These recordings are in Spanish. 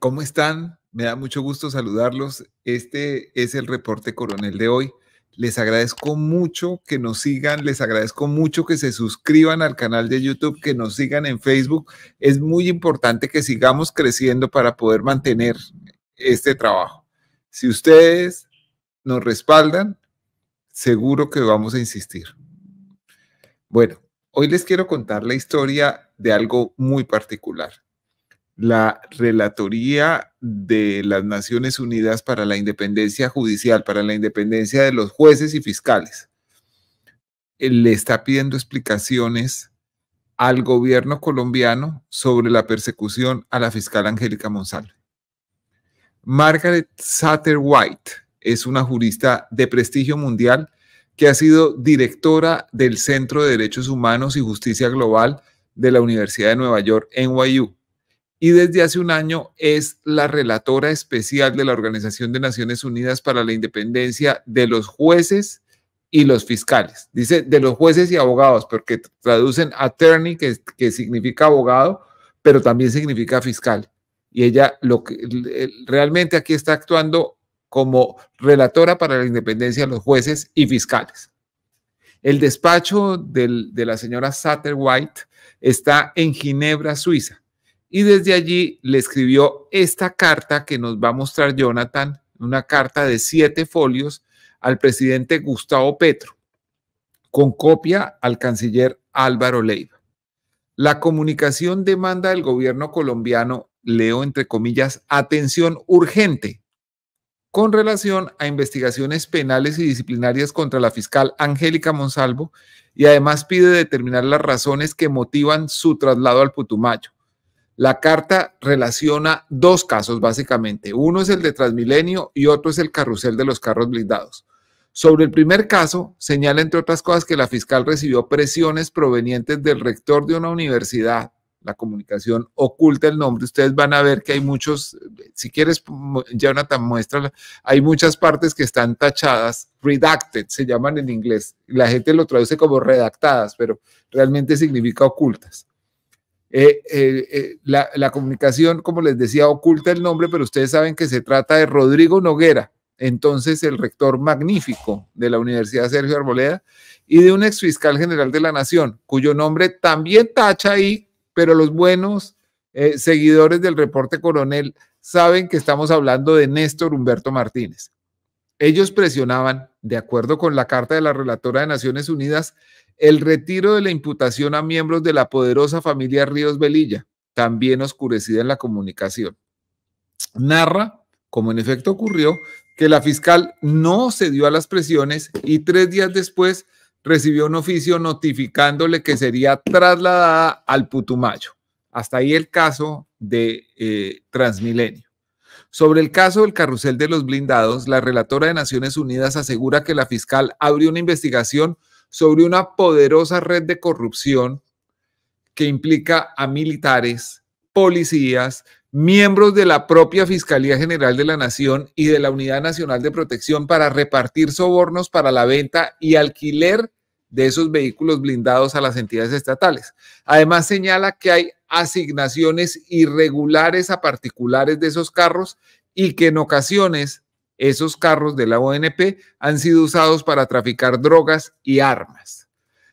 ¿Cómo están? Me da mucho gusto saludarlos. Este es el reporte coronel de hoy. Les agradezco mucho que nos sigan, les agradezco mucho que se suscriban al canal de YouTube, que nos sigan en Facebook. Es muy importante que sigamos creciendo para poder mantener este trabajo. Si ustedes nos respaldan, seguro que vamos a insistir. Bueno, hoy les quiero contar la historia de algo muy particular la Relatoría de las Naciones Unidas para la Independencia Judicial, para la independencia de los jueces y fiscales. Le está pidiendo explicaciones al gobierno colombiano sobre la persecución a la fiscal Angélica Monsalve. Margaret Sutter White es una jurista de prestigio mundial que ha sido directora del Centro de Derechos Humanos y Justicia Global de la Universidad de Nueva York, NYU y desde hace un año es la relatora especial de la Organización de Naciones Unidas para la Independencia de los jueces y los fiscales. Dice de los jueces y abogados, porque traducen attorney, que, significa abogado, pero también significa fiscal. Y ella lo que, realmente aquí está actuando como relatora para la independencia de los jueces y fiscales. El despacho de la señora Satterwhite está en Ginebra, Suiza y desde allí le escribió esta carta que nos va a mostrar Jonathan, una carta de siete folios al presidente Gustavo Petro, con copia al canciller Álvaro Leiva. La comunicación demanda del gobierno colombiano, leo entre comillas, atención urgente con relación a investigaciones penales y disciplinarias contra la fiscal Angélica Monsalvo y además pide determinar las razones que motivan su traslado al Putumayo la carta relaciona dos casos básicamente. Uno es el de Transmilenio y otro es el carrusel de los carros blindados. Sobre el primer caso, señala entre otras cosas que la fiscal recibió presiones provenientes del rector de una universidad. La comunicación oculta el nombre. Ustedes van a ver que hay muchos, si quieres, Jonathan, muestra. Hay muchas partes que están tachadas, redacted, se llaman en inglés. La gente lo traduce como redactadas, pero realmente significa ocultas. Eh, eh, eh, la, la, comunicación, como les decía, oculta el nombre, pero ustedes saben que se trata de Rodrigo Noguera, entonces el rector magnífico de la Universidad Sergio Arboleda, y de un exfiscal general de la Nación, cuyo nombre también tacha ahí, pero los buenos seguidores del reporte coronel saben que estamos hablando de Néstor Humberto Martínez. Ellos presionaban de acuerdo con la Carta de la Relatora de Naciones Unidas, el retiro de la imputación a miembros de la poderosa familia Ríos Velilla, también oscurecida en la comunicación. Narra, como en efecto ocurrió, que la fiscal no cedió a las presiones y tres días después recibió un oficio notificándole que sería trasladada al Putumayo. Hasta ahí el caso de eh, Transmilenio. Sobre el caso del carrusel de los blindados, la relatora de Naciones Unidas asegura que la fiscal abrió una investigación sobre una poderosa red de corrupción que implica a militares, policías, miembros de la propia Fiscalía General de la Nación y de la Unidad Nacional de Protección para repartir sobornos para la venta y alquiler de esos vehículos blindados a las entidades estatales. Además, señala que hay asignaciones irregulares a particulares de esos carros y que en ocasiones esos carros de la ONP han sido usados para traficar drogas y armas.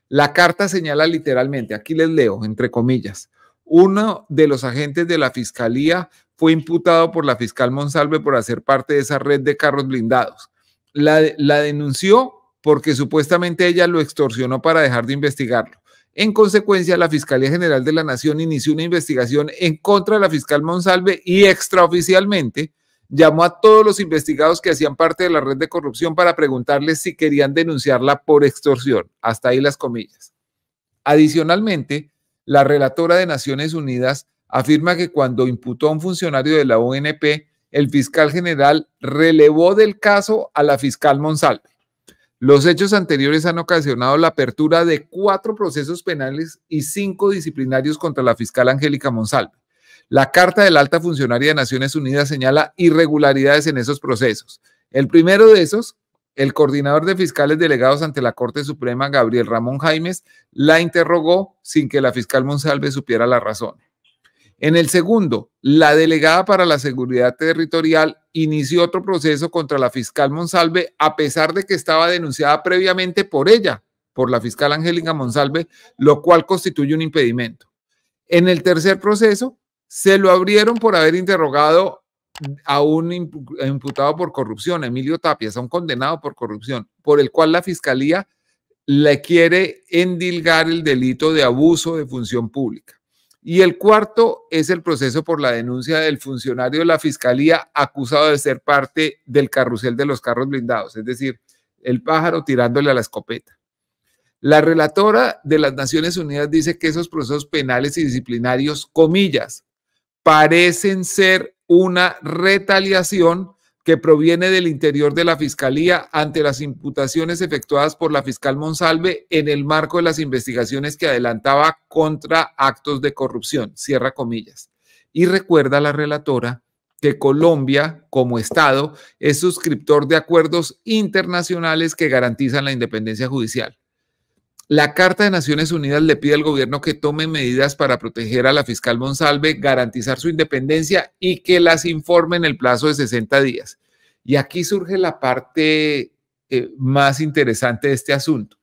La carta señala literalmente, aquí les leo, entre comillas, uno de los agentes de la Fiscalía fue imputado por la fiscal Monsalve por hacer parte de esa red de carros blindados. La, la denunció porque supuestamente ella lo extorsionó para dejar de investigarlo. En consecuencia, la Fiscalía General de la Nación inició una investigación en contra de la fiscal Monsalve y extraoficialmente llamó a todos los investigados que hacían parte de la red de corrupción para preguntarles si querían denunciarla por extorsión. Hasta ahí las comillas. Adicionalmente, la relatora de Naciones Unidas afirma que cuando imputó a un funcionario de la ONP, el fiscal general relevó del caso a la fiscal Monsalve. Los hechos anteriores han ocasionado la apertura de cuatro procesos penales y cinco disciplinarios contra la fiscal Angélica Monsalve. La Carta de la Alta Funcionaria de Naciones Unidas señala irregularidades en esos procesos. El primero de esos, el coordinador de fiscales delegados ante la Corte Suprema, Gabriel Ramón Jaimes, la interrogó sin que la fiscal Monsalve supiera la razón. En el segundo, la delegada para la seguridad territorial inició otro proceso contra la fiscal Monsalve, a pesar de que estaba denunciada previamente por ella, por la fiscal Angélica Monsalve, lo cual constituye un impedimento. En el tercer proceso, se lo abrieron por haber interrogado a un imputado por corrupción, Emilio Tapias, a un condenado por corrupción, por el cual la fiscalía le quiere endilgar el delito de abuso de función pública. Y el cuarto es el proceso por la denuncia del funcionario de la Fiscalía acusado de ser parte del carrusel de los carros blindados, es decir, el pájaro tirándole a la escopeta. La relatora de las Naciones Unidas dice que esos procesos penales y disciplinarios, comillas, parecen ser una retaliación que proviene del interior de la Fiscalía ante las imputaciones efectuadas por la fiscal Monsalve en el marco de las investigaciones que adelantaba contra actos de corrupción, cierra comillas. Y recuerda la relatora que Colombia, como Estado, es suscriptor de acuerdos internacionales que garantizan la independencia judicial. La Carta de Naciones Unidas le pide al gobierno que tome medidas para proteger a la fiscal Monsalve, garantizar su independencia y que las informe en el plazo de 60 días. Y aquí surge la parte eh, más interesante de este asunto.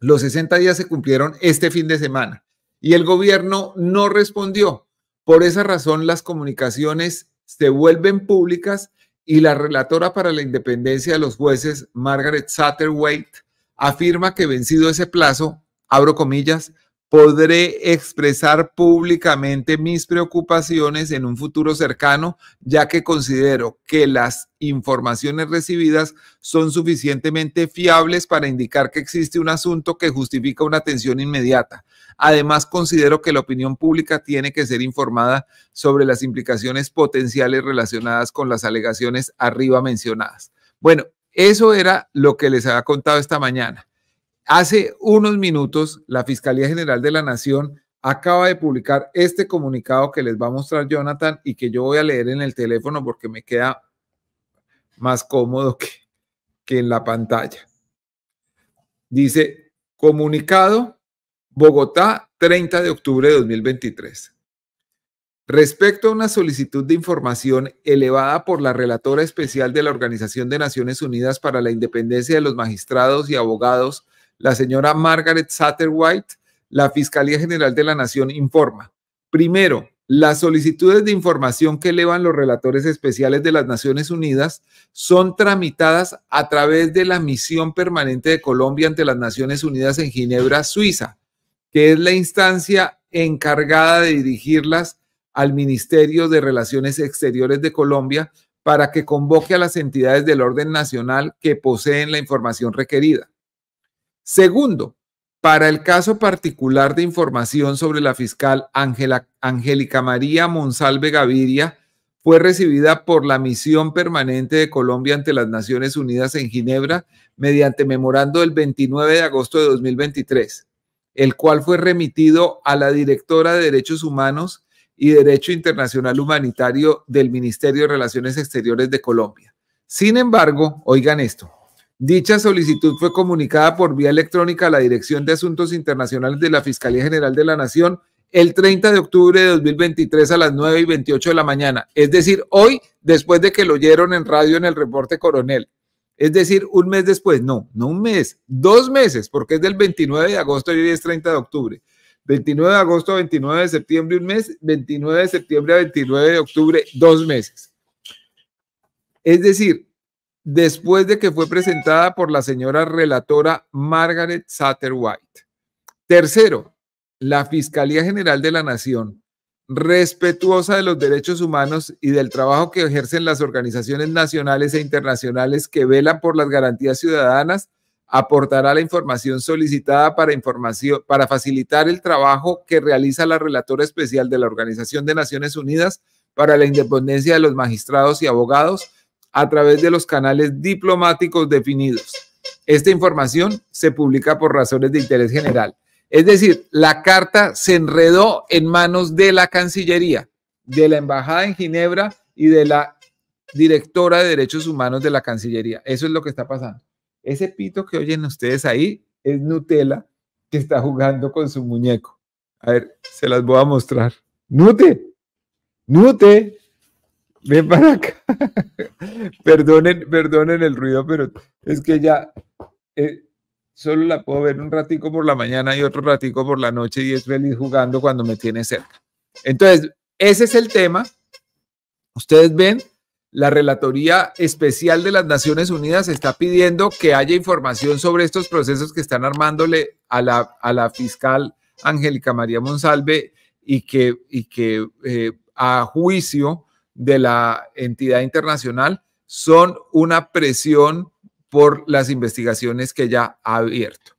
Los 60 días se cumplieron este fin de semana y el gobierno no respondió. Por esa razón, las comunicaciones se vuelven públicas y la relatora para la independencia de los jueces, Margaret Satterwaite, afirma que vencido ese plazo, abro comillas, podré expresar públicamente mis preocupaciones en un futuro cercano, ya que considero que las informaciones recibidas son suficientemente fiables para indicar que existe un asunto que justifica una atención inmediata. Además, considero que la opinión pública tiene que ser informada sobre las implicaciones potenciales relacionadas con las alegaciones arriba mencionadas. Bueno, eso era lo que les había contado esta mañana. Hace unos minutos, la Fiscalía General de la Nación acaba de publicar este comunicado que les va a mostrar Jonathan y que yo voy a leer en el teléfono porque me queda más cómodo que, que en la pantalla. Dice, comunicado Bogotá 30 de octubre de 2023. Respecto a una solicitud de información elevada por la relatora especial de la Organización de Naciones Unidas para la Independencia de los Magistrados y Abogados, la señora Margaret Satterwhite, la Fiscalía General de la Nación informa. Primero, las solicitudes de información que elevan los relatores especiales de las Naciones Unidas son tramitadas a través de la Misión Permanente de Colombia ante las Naciones Unidas en Ginebra, Suiza, que es la instancia encargada de dirigirlas al Ministerio de Relaciones Exteriores de Colombia para que convoque a las entidades del orden nacional que poseen la información requerida. Segundo, para el caso particular de información sobre la fiscal Angélica María Monsalve Gaviria, fue recibida por la Misión Permanente de Colombia ante las Naciones Unidas en Ginebra mediante memorando del 29 de agosto de 2023, el cual fue remitido a la directora de Derechos Humanos y Derecho Internacional Humanitario del Ministerio de Relaciones Exteriores de Colombia. Sin embargo, oigan esto, dicha solicitud fue comunicada por vía electrónica a la Dirección de Asuntos Internacionales de la Fiscalía General de la Nación el 30 de octubre de 2023 a las 9 y 28 de la mañana, es decir, hoy después de que lo oyeron en radio en el reporte coronel. Es decir, un mes después, no, no un mes, dos meses, porque es del 29 de agosto y hoy es 30 de octubre. 29 de agosto, 29 de septiembre, un mes, 29 de septiembre a 29 de octubre, dos meses. Es decir, después de que fue presentada por la señora relatora Margaret Satterwhite. Tercero, la Fiscalía General de la Nación, respetuosa de los derechos humanos y del trabajo que ejercen las organizaciones nacionales e internacionales que velan por las garantías ciudadanas, aportará la información solicitada para, para facilitar el trabajo que realiza la Relatora Especial de la Organización de Naciones Unidas para la Independencia de los Magistrados y Abogados a través de los canales diplomáticos definidos. Esta información se publica por razones de interés general. Es decir, la carta se enredó en manos de la Cancillería, de la Embajada en Ginebra y de la directora de Derechos Humanos de la Cancillería. Eso es lo que está pasando. Ese pito que oyen ustedes ahí es Nutella que está jugando con su muñeco. A ver, se las voy a mostrar. Nute, Nute, ven para acá. perdonen, perdonen el ruido, pero es que ya eh, solo la puedo ver un ratico por la mañana y otro ratico por la noche y es feliz jugando cuando me tiene cerca. Entonces, ese es el tema. Ustedes ven la Relatoría Especial de las Naciones Unidas está pidiendo que haya información sobre estos procesos que están armándole a la, a la fiscal Angélica María Monsalve y que, y que eh, a juicio de la entidad internacional son una presión por las investigaciones que ya ha abierto.